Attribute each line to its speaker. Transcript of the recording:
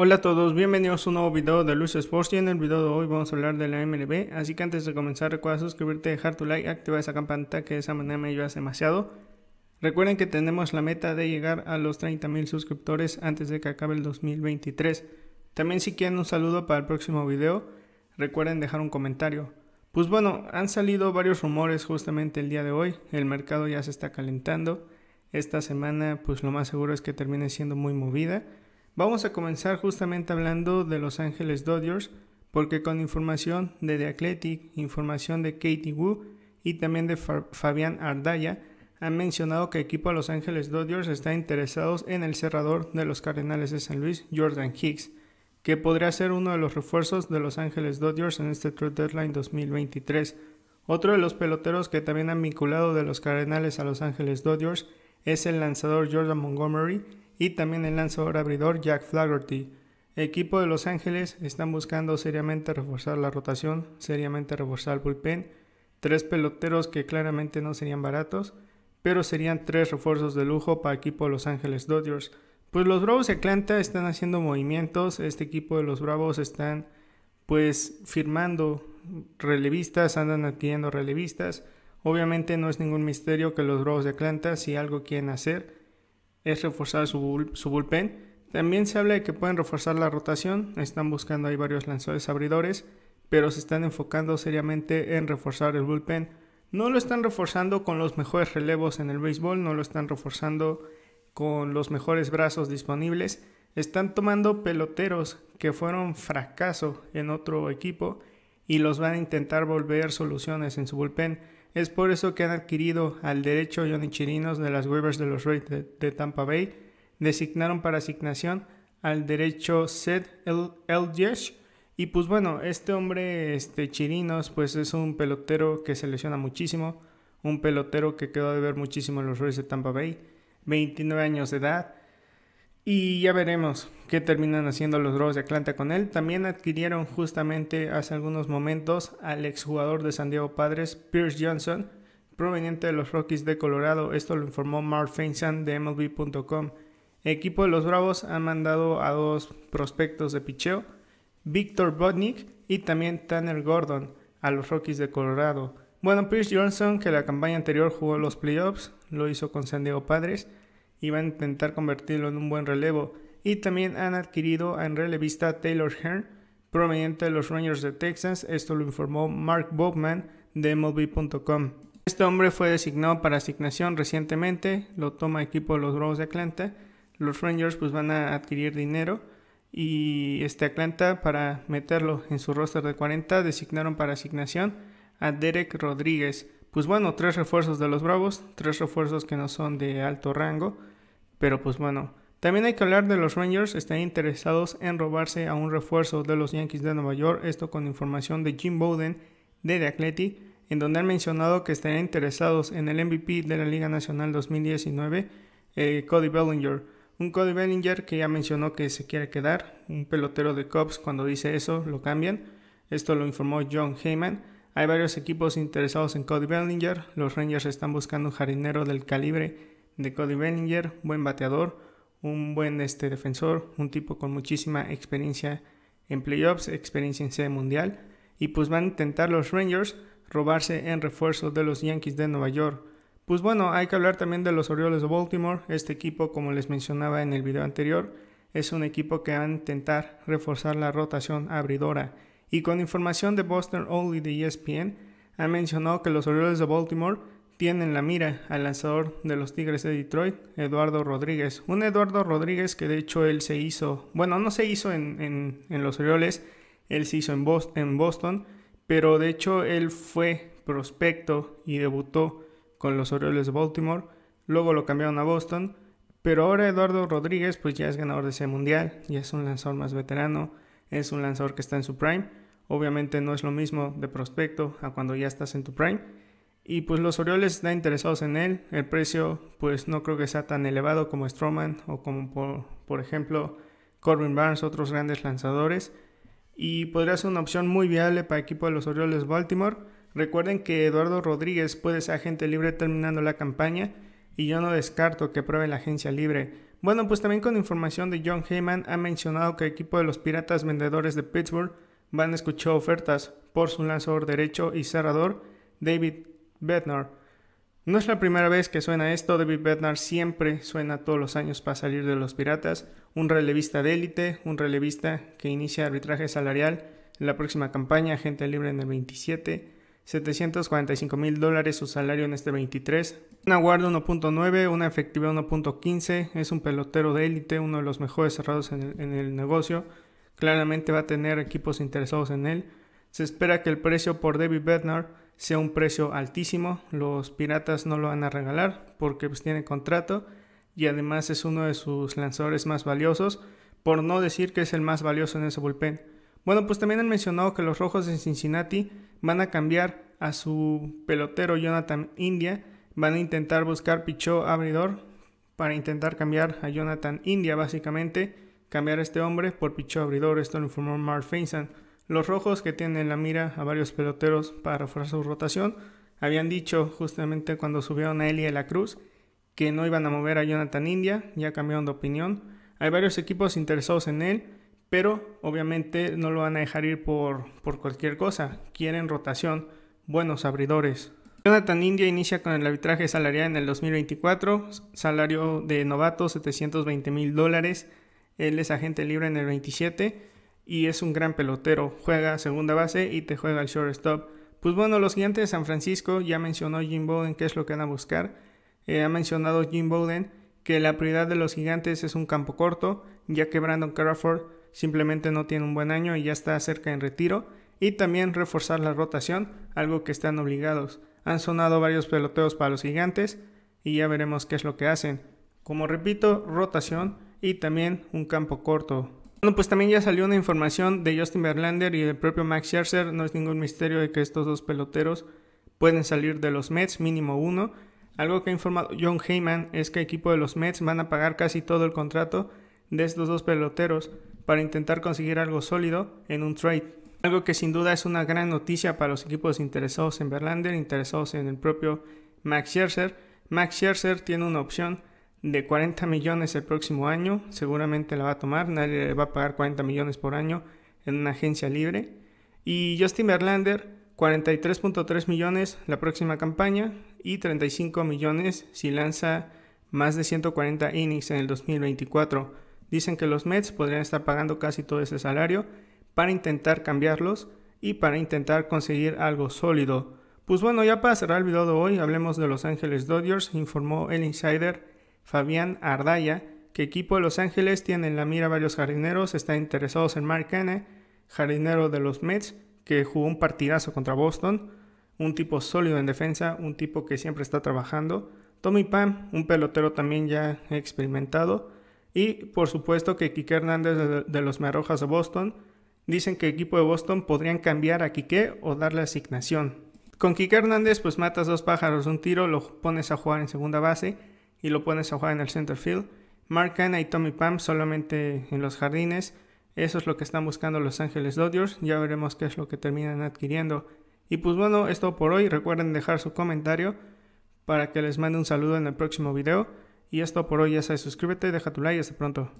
Speaker 1: Hola a todos, bienvenidos a un nuevo video de Luis Sports y en el video de hoy vamos a hablar de la MLB, así que antes de comenzar recuerda suscribirte, dejar tu like, activar esa campanita que de esa manera me ayudas demasiado. Recuerden que tenemos la meta de llegar a los 30.000 suscriptores antes de que acabe el 2023. También si quieren un saludo para el próximo video, recuerden dejar un comentario. Pues bueno, han salido varios rumores justamente el día de hoy, el mercado ya se está calentando, esta semana pues lo más seguro es que termine siendo muy movida. Vamos a comenzar justamente hablando de Los Ángeles Dodgers, porque con información de The Athletic, información de Katie Wu y también de Fabián Ardaya, han mencionado que el equipo de Los Ángeles Dodgers está interesados en el cerrador de los Cardenales de San Luis, Jordan Hicks, que podría ser uno de los refuerzos de Los Ángeles Dodgers en este True Deadline 2023. Otro de los peloteros que también han vinculado de los Cardenales a Los Ángeles Dodgers es el lanzador Jordan Montgomery, y también el lanzador abridor Jack Flaherty. Equipo de Los Ángeles están buscando seriamente reforzar la rotación, seriamente reforzar el bullpen, tres peloteros que claramente no serían baratos, pero serían tres refuerzos de lujo para el equipo de Los Ángeles Dodgers. Pues los Bravos de Atlanta están haciendo movimientos, este equipo de los Bravos están pues firmando relevistas, andan adquiriendo relevistas. Obviamente no es ningún misterio que los Bravos de Atlanta si algo quieren hacer es reforzar su, bullpen. También se habla de que pueden reforzar la rotación, están buscando ahí varios lanzadores abridores, pero se están enfocando seriamente en reforzar el bullpen. No lo están reforzando con los mejores relevos en el béisbol, no lo están reforzando con los mejores brazos disponibles. Están tomando peloteros que fueron fracaso en otro equipo y los van a intentar volver soluciones en su bullpen. Es por eso que han adquirido al derecho Johnny Chirinos de las Weavers de los Reyes de, Tampa Bay. Designaron para asignación al derecho Seth El Y pues bueno, este hombre, este Chirinos, pues es un pelotero que se lesiona muchísimo. Un pelotero que quedó de ver muchísimo en los Reyes de Tampa Bay. 29 años de edad. Y ya veremos qué terminan haciendo los Bravos de Atlanta con él. También adquirieron justamente hace algunos momentos al exjugador de San Diego Padres, Pierce Johnson, proveniente de los Rockies de Colorado. Esto lo informó Mark Feinstein de MLB.com. El Equipo de los Bravos ha mandado a dos prospectos de picheo, Víctor Botnick y también Tanner Gordon, a los Rockies de Colorado. Bueno, Pierce Johnson, que la campaña anterior jugó los playoffs, lo hizo con San Diego Padres y van a intentar convertirlo en un buen relevo. Y también han adquirido en relevista Taylor Hearn, proveniente de los Rangers de Texas. Esto lo informó Mark Bogman de MLB.com. Este hombre fue designado para asignación recientemente, lo toma equipo de los Bravos de Atlanta. Los Rangers pues van a adquirir dinero y este Atlanta para meterlo en su roster de 40 designaron para asignación a Derek Rodríguez pues bueno, tres refuerzos de los Bravos, tres refuerzos que no son de alto rango, pero pues bueno. También hay que hablar de los Rangers, están interesados en robarse a un refuerzo de los Yankees de Nueva York, esto con información de Jim Bowden de The Athletic, en donde han mencionado que están interesados en el MVP de la Liga Nacional 2019, eh, Cody Bellinger. Un Cody Bellinger que ya mencionó que se quiere quedar, un pelotero de Cubs cuando dice eso lo cambian, esto lo informó John Heyman. Hay varios equipos interesados en Cody Bellinger. Los Rangers están buscando un jardinero del calibre de Cody Bellinger, buen bateador, un buen este, defensor, un tipo con muchísima experiencia en playoffs, experiencia en sede mundial. Y pues van a intentar los Rangers robarse en refuerzo de los Yankees de Nueva York. Pues bueno, hay que hablar también de los Orioles de Baltimore. Este equipo, como les mencionaba en el video anterior, es un equipo que va a intentar reforzar la rotación abridora y con información de Boston Only de ESPN, ha mencionado que los Orioles de Baltimore tienen la mira al lanzador de los Tigres de Detroit, Eduardo Rodríguez. Un Eduardo Rodríguez que de hecho él se hizo, bueno, no se hizo en, los Orioles, él se hizo en Boston, en Boston, pero de hecho él fue prospecto y debutó con los Orioles de Baltimore, luego lo cambiaron a Boston, pero ahora Eduardo Rodríguez pues ya es ganador de ese mundial, ya es un lanzador más veterano, es un lanzador que está en su prime. Obviamente no es lo mismo de prospecto a cuando ya estás en tu prime. Y pues los Orioles están interesados en él. El precio pues no creo que sea tan elevado como Stroman o como por, por ejemplo Corbin Barnes, otros grandes lanzadores. Y podría ser una opción muy viable para el equipo de los Orioles Baltimore. Recuerden que Eduardo Rodríguez puede ser agente libre terminando la campaña y yo no descarto que pruebe la agencia libre. Bueno, pues también con información de John Heyman ha mencionado que el equipo de los Piratas Vendedores de Pittsburgh van a escuchar ofertas por su lanzador derecho y cerrador David Bednar. No es la primera vez que suena esto, David Bednar siempre suena todos los años para salir de los Piratas, un relevista de élite, un relevista que inicia arbitraje salarial en la próxima campaña, gente libre en el 27, 745 mil dólares su salario en este 23. Una guarda 1.9, una efectividad 1.15. Es un pelotero de élite, uno de los mejores cerrados en el, negocio. Claramente va a tener equipos interesados en él. Se espera que el precio por David Bednar sea un precio altísimo. Los piratas no lo van a regalar porque pues tiene contrato y además es uno de sus lanzadores más valiosos, por no decir que es el más valioso en ese bullpen. Bueno, pues también han mencionado que los Rojos de Cincinnati van a cambiar a su pelotero Jonathan India. Van a intentar buscar pichó abridor para intentar cambiar a Jonathan India, básicamente. Cambiar a este hombre por pichó abridor. Esto lo informó Mark Feinstein. Los rojos que tienen la mira a varios peloteros para reforzar su rotación habían dicho justamente cuando subieron a Eli de la Cruz que no iban a mover a Jonathan India. Ya cambiaron de opinión. Hay varios equipos interesados en él pero obviamente no lo van a dejar ir por, cualquier cosa. Quieren rotación, buenos abridores. Jonathan India inicia con el arbitraje salarial en el 2024, salario de novato 720 mil dólares, él es agente libre en el 27 y es un gran pelotero, juega segunda base y te juega el shortstop. Pues bueno, los gigantes de San Francisco ya mencionó Jim Bowden que es lo que van a buscar, eh, ha mencionado Jim Bowden que la prioridad de los gigantes es un campo corto, ya que Brandon Crawford simplemente no tiene un buen año y ya está cerca en retiro, y también reforzar la rotación, algo que están obligados. Han sonado varios peloteos para los gigantes y ya veremos qué es lo que hacen. Como repito, rotación y también un campo corto. Bueno, pues también ya salió una información de Justin Verlander y del propio Max Scherzer. No es ningún misterio de que estos dos peloteros pueden salir de los Mets, mínimo uno. Algo que ha informado John Heyman es que el equipo de los Mets van a pagar casi todo el contrato de estos dos peloteros para intentar conseguir algo sólido en un trade. Algo que sin duda es una gran noticia para los equipos interesados en Verlander, interesados en el propio Max Scherzer. Max Scherzer tiene una opción de 40 millones el próximo año, seguramente la va a tomar, nadie le va a pagar 40 millones por año en una agencia libre. Y Justin Verlander, 43.3 millones la próxima campaña y 35 millones si lanza más de 140 innings en el 2024. Dicen que los Mets podrían estar pagando casi todo ese salario para intentar cambiarlos y para intentar conseguir algo sólido. Pues bueno, ya para cerrar el video de hoy, hablemos de Los Ángeles Dodgers, informó el insider Fabián Ardaya que equipo de Los Ángeles tiene en la mira varios jardineros, está interesados en Mark Kane, jardinero de los Mets, que jugó un partidazo contra Boston, un tipo sólido en defensa, un tipo que siempre está trabajando, Tommy Pam, un pelotero también ya experimentado, y por supuesto que Quique Hernández de los Marrojas de Boston dicen que el equipo de Boston podrían cambiar a Quique o darle asignación. Con Quique Hernández pues matas dos pájaros, un tiro, lo pones a jugar en segunda base y lo pones a jugar en el center field. Mark Hanna y Tommy Pam solamente en los jardines. Eso es lo que están buscando Los Ángeles Dodgers. Ya veremos qué es lo que terminan adquiriendo. Y pues bueno, esto por hoy. Recuerden dejar su comentario para que les mande un saludo en el próximo video. Y esto por hoy, es sabes, suscríbete, deja tu like y hasta pronto.